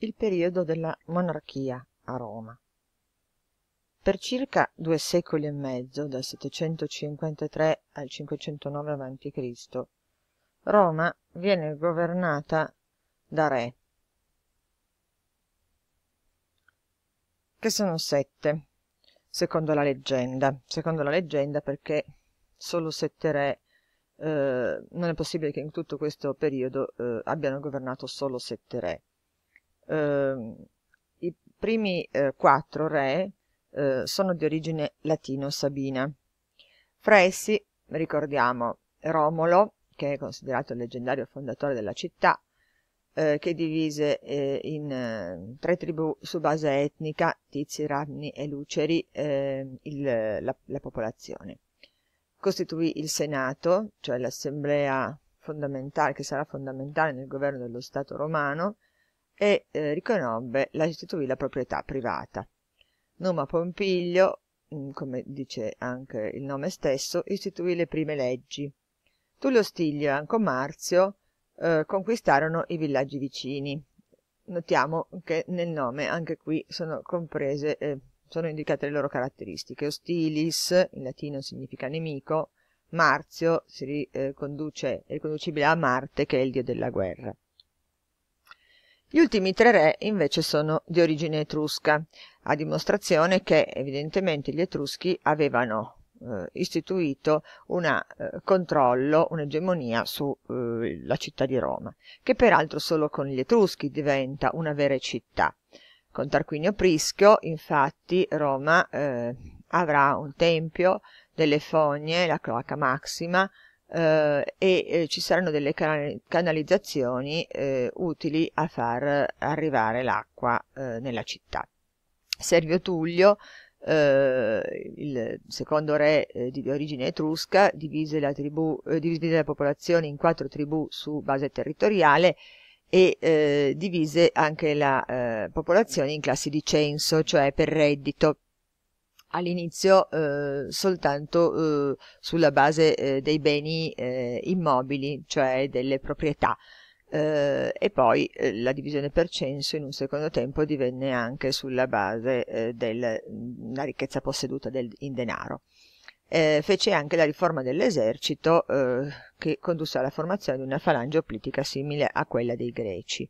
il periodo della monarchia a roma per circa due secoli e mezzo dal 753 al 509 avanti roma viene governata da re che sono sette secondo la leggenda secondo la leggenda perché solo sette re eh, non è possibile che in tutto questo periodo eh, abbiano governato solo sette re Ehm, I primi eh, quattro re eh, sono di origine latino-sabina. Fra essi ricordiamo Romolo, che è considerato il leggendario fondatore della città, eh, che divise eh, in eh, tre tribù su base etnica, Tizi, Ranni e Luceri, ehm, il, la, la, popolazione. Costituì il Senato, cioè l'assemblea fondamentale, che sarà fondamentale nel governo dello Stato romano, e eh, riconobbe la restituì la proprietà privata numa pompiglio mm, come dice anche il nome stesso istituì le prime leggi tullio stilio e anco marzio eh, conquistarono i villaggi vicini notiamo che nel nome anche qui sono comprese eh, sono indicate le loro caratteristiche Ostilis, in latino significa nemico marzio si riconduce eh, è riconducibile a Marte che è il dio della guerra gli ultimi tre re invece sono di origine etrusca a dimostrazione che evidentemente gli etruschi avevano eh, istituito un eh, controllo, un'egemonia sulla eh, città di Roma, che peraltro solo con gli etruschi diventa una vera città. Con Tarquinio Prischio infatti, Roma eh, avrà un tempio, delle fogne, la cloaca maxima, eh, e eh, ci saranno delle canalizzazioni eh, utili a far arrivare l'acqua eh, nella città. Servio Tullio, eh, il secondo re eh, di origine etrusca, divise la, tribù, divise la, popolazione in quattro tribù su base territoriale e divise anche la popolazione in classi di censo, cioè per reddito all'inizio eh, soltanto eh, sulla base eh, dei beni eh, immobili, cioè delle proprietà. Eh, e poi eh, la divisione per censo in un secondo tempo divenne anche sulla base della ricchezza posseduta del, in denaro. fece anche la riforma dell'esercito che condusse alla formazione di una falange politica simile a quella dei greci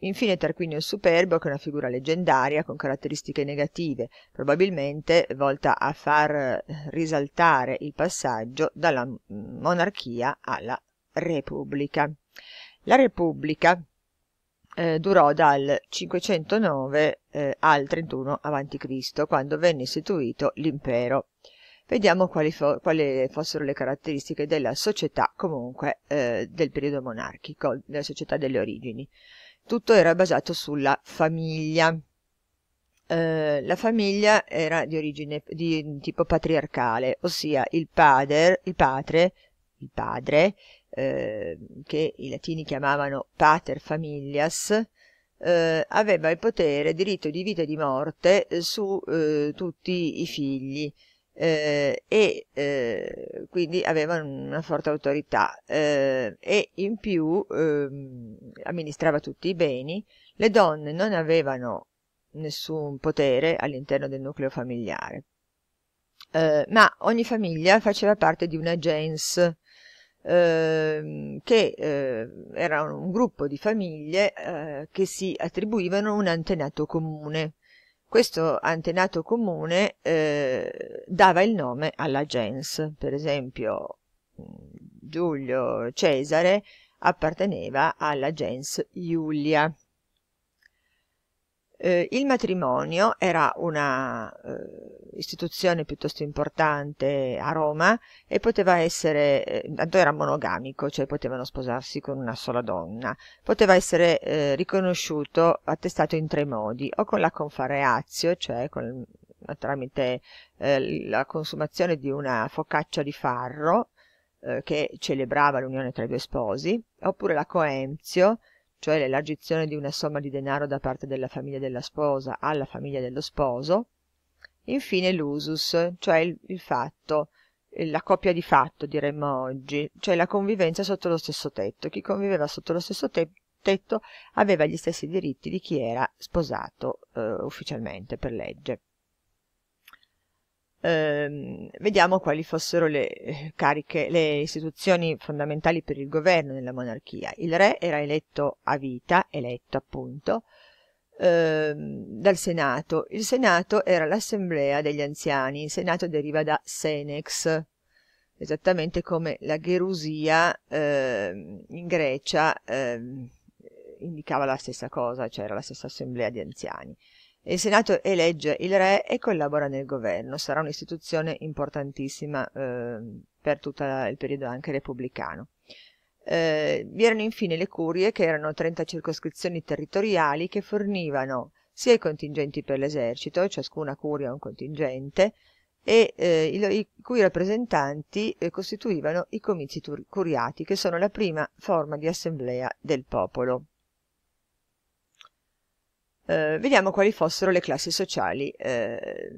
infine Tarquinio il Superbo, che è una figura leggendaria con caratteristiche negative, probabilmente volta a far eh, risaltare il passaggio dalla monarchia alla repubblica. La repubblica eh, durò dal 509 eh, al 31 a.C., quando venne istituito l'impero. Vediamo quali, fo quali, fossero le caratteristiche della società comunque eh, del periodo monarchico, della società delle origini tutto era basato sulla famiglia eh, la famiglia era di origine di tipo patriarcale, ossia il padre, il padre, il padre eh, che i latini chiamavano pater familias, eh, aveva il potere, diritto di vita e di morte su eh, tutti i figli, eh, e eh, quindi avevano una forte autorità eh, e in più ehm, amministrava tutti i beni, le donne non avevano nessun potere all'interno del nucleo familiare. Eh, ma ogni famiglia faceva parte di una gens, ehm, che eh, era un gruppo di famiglie eh, che si attribuivano un antenato comune questo antenato comune eh, dava il nome alla gens per esempio mm, giulio cesare apparteneva alla gens iulia eh, il matrimonio era una eh, istituzione piuttosto importante a Roma e poteva essere, eh, era monogamico, cioè potevano sposarsi con una sola donna, poteva essere eh, riconosciuto, attestato in tre modi, o con la confareazio, cioè con, tramite eh, la consumazione di una focaccia di farro eh, che celebrava l'unione tra i due sposi, oppure la coenzio, cioè l'elargizione di una somma di denaro da parte della famiglia della sposa alla famiglia dello sposo infine l'usus cioè il fatto la coppia di fatto diremmo oggi cioè la convivenza sotto lo stesso tetto chi conviveva sotto lo stesso tetto aveva gli stessi diritti di chi era sposato eh, ufficialmente per legge ehm, vediamo quali fossero le eh, cariche, le istituzioni fondamentali per il governo nella monarchia. Il re era eletto a vita, eletto appunto, ehm, dal Senato. Il Senato era l'assemblea degli anziani, il Senato deriva da Senex, esattamente come la Gerusia ehm, in Grecia ehm, indicava la stessa cosa, cioè era la stessa assemblea di anziani il senato elegge il re e collabora nel governo sarà un'istituzione importantissima eh, per tutto il periodo anche repubblicano eh, vi erano infine le curie che erano 30 circoscrizioni territoriali che fornivano sia i contingenti per l'esercito, ciascuna curia un contingente, e eh, i, i, cui rappresentanti eh, costituivano i comizi curiati, che sono la prima forma di assemblea del popolo eh, vediamo quali fossero le classi sociali eh,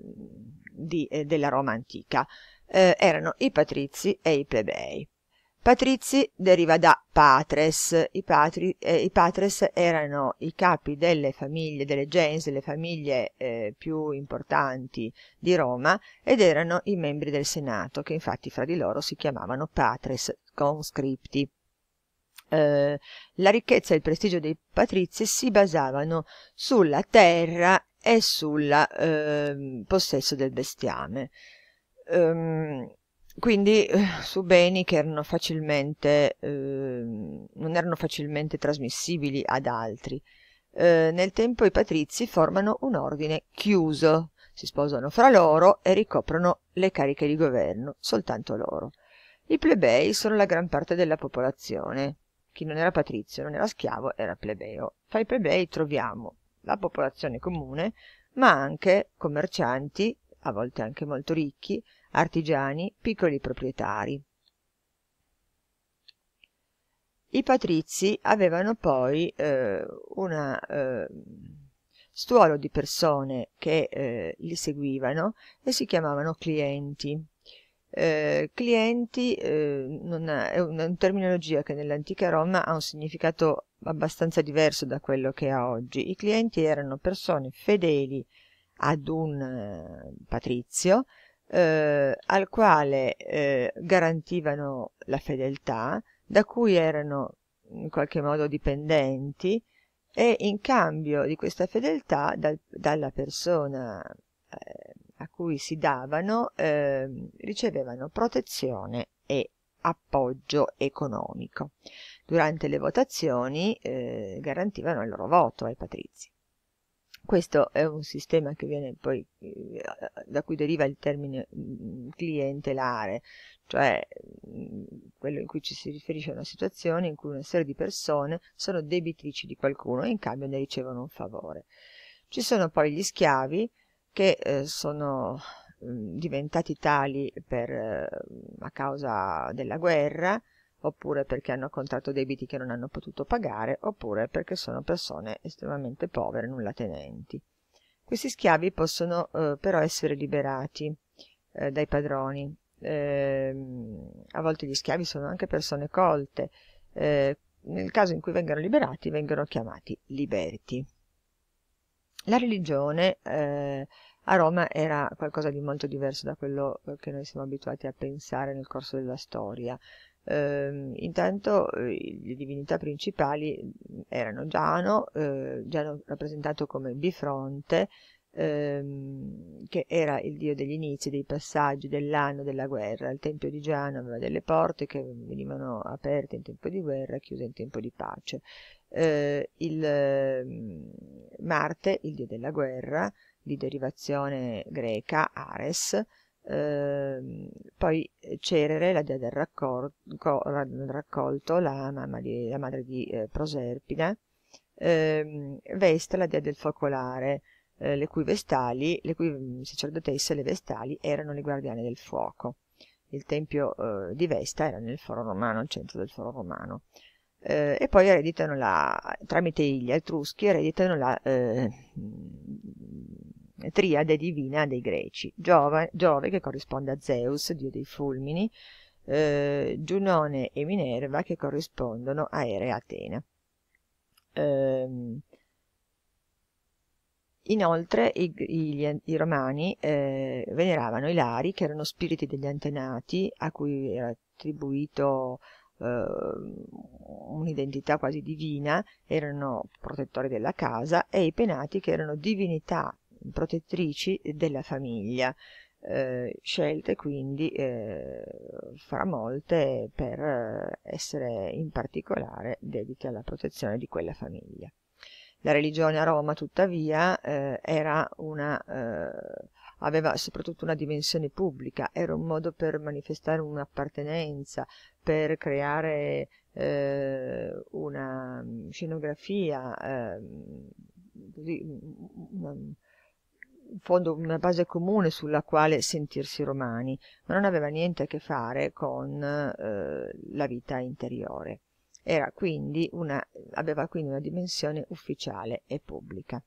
di, eh, della Roma antica. Eh, erano i patrizi e i plebei. Patrizi deriva da patres, I, patri, eh, i patres erano i capi delle famiglie, delle gens, le famiglie eh, più importanti di Roma ed erano i membri del Senato che infatti fra di loro si chiamavano patres conscripti eh, la ricchezza e il prestigio dei patrizi si basavano sulla terra e sul eh, possesso del bestiame ehm, quindi eh, su beni che erano facilmente, eh, non erano facilmente trasmissibili ad altri. Eh, nel tempo i patrizi formano un ordine chiuso, si sposano fra loro e ricoprono le cariche di governo, soltanto loro. I plebei sono la gran parte della popolazione, chi non era patrizio non era schiavo era plebeo fra i plebei troviamo la popolazione comune ma anche commercianti a volte anche molto ricchi artigiani piccoli proprietari. i patrizi avevano poi eh, una eh, stuolo di persone che eh, li seguivano e si chiamavano clienti eh, clienti eh, ha, è una, una terminologia che nell'antica Roma ha un significato abbastanza diverso da quello che ha oggi. I clienti erano persone fedeli ad un eh, patrizio eh, al quale eh, garantivano la fedeltà, da cui erano in qualche modo dipendenti e in cambio di questa fedeltà dal, dalla persona eh, cui si davano ehm, ricevevano protezione e appoggio economico. Durante le votazioni eh, garantivano il loro voto ai patrizi. Questo è un sistema che viene poi, eh, da cui deriva il termine mm, clientelare, cioè mm, quello in cui ci si riferisce a una situazione in cui una serie di persone sono debitrici di qualcuno e in cambio ne ricevono un favore. Ci sono poi gli schiavi, che eh, sono mm, diventati tali per, eh, a causa della guerra, oppure perché hanno contratto debiti che non hanno potuto pagare, oppure perché sono persone estremamente povere, nulla tenenti. Questi schiavi possono eh, però essere liberati eh, dai padroni. Eh, a volte gli schiavi sono anche persone colte. Eh, nel caso in cui vengano liberati, vengono chiamati liberti la religione eh, a Roma era qualcosa di molto diverso da quello eh, che noi siamo abituati a pensare nel corso della storia. Ehm, eh, intanto le divinità principali mm, erano Giano, eh, Giano rappresentato come bifronte, ehm, che era il dio degli inizi, dei passaggi, dell'anno, della guerra. Il tempio di Giano aveva delle porte che venivano aperte in tempo di guerra e chiuse in tempo di pace. Eh, il, ehm, Marte, il dio della guerra, di derivazione greca, Ares, eh, poi Cerere, la dea del raccolto, la, di, la madre di eh, Proserpina, eh, Vesta, la dea del focolare, eh, le cui vestali, le cui mm, sacerdotesse le vestali erano le guardiane del fuoco. Il tempio eh, di Vesta era nel foro romano, al centro del foro romano. Eh, e poi ereditano la, tramite gli Etruschi, ereditano la eh, mm, triade divina dei greci. Giove, Giove, che corrisponde a Zeus, dio dei fulmini, eh, Giunone e Minerva che corrispondono a Ere e Atena. Eh, Inoltre i, i, i romani eh, veneravano i Lari, che erano spiriti degli antenati, a cui era attribuito eh, un'identità quasi divina, erano protettori della casa, e i Penati, che erano divinità protettrici della famiglia. Eh, scelte quindi eh, fra molte per eh, essere in particolare dedicate alla protezione di quella famiglia. La religione a Roma, tuttavia, eh, era una, eh, aveva soprattutto una dimensione pubblica, era un modo per manifestare un'appartenenza, per creare eh, una mm, scenografia, ehm, una, in fondo una base comune sulla quale sentirsi romani, ma non aveva niente a che fare con eh, la vita interiore quindi una, aveva quindi una dimensione ufficiale e pubblica.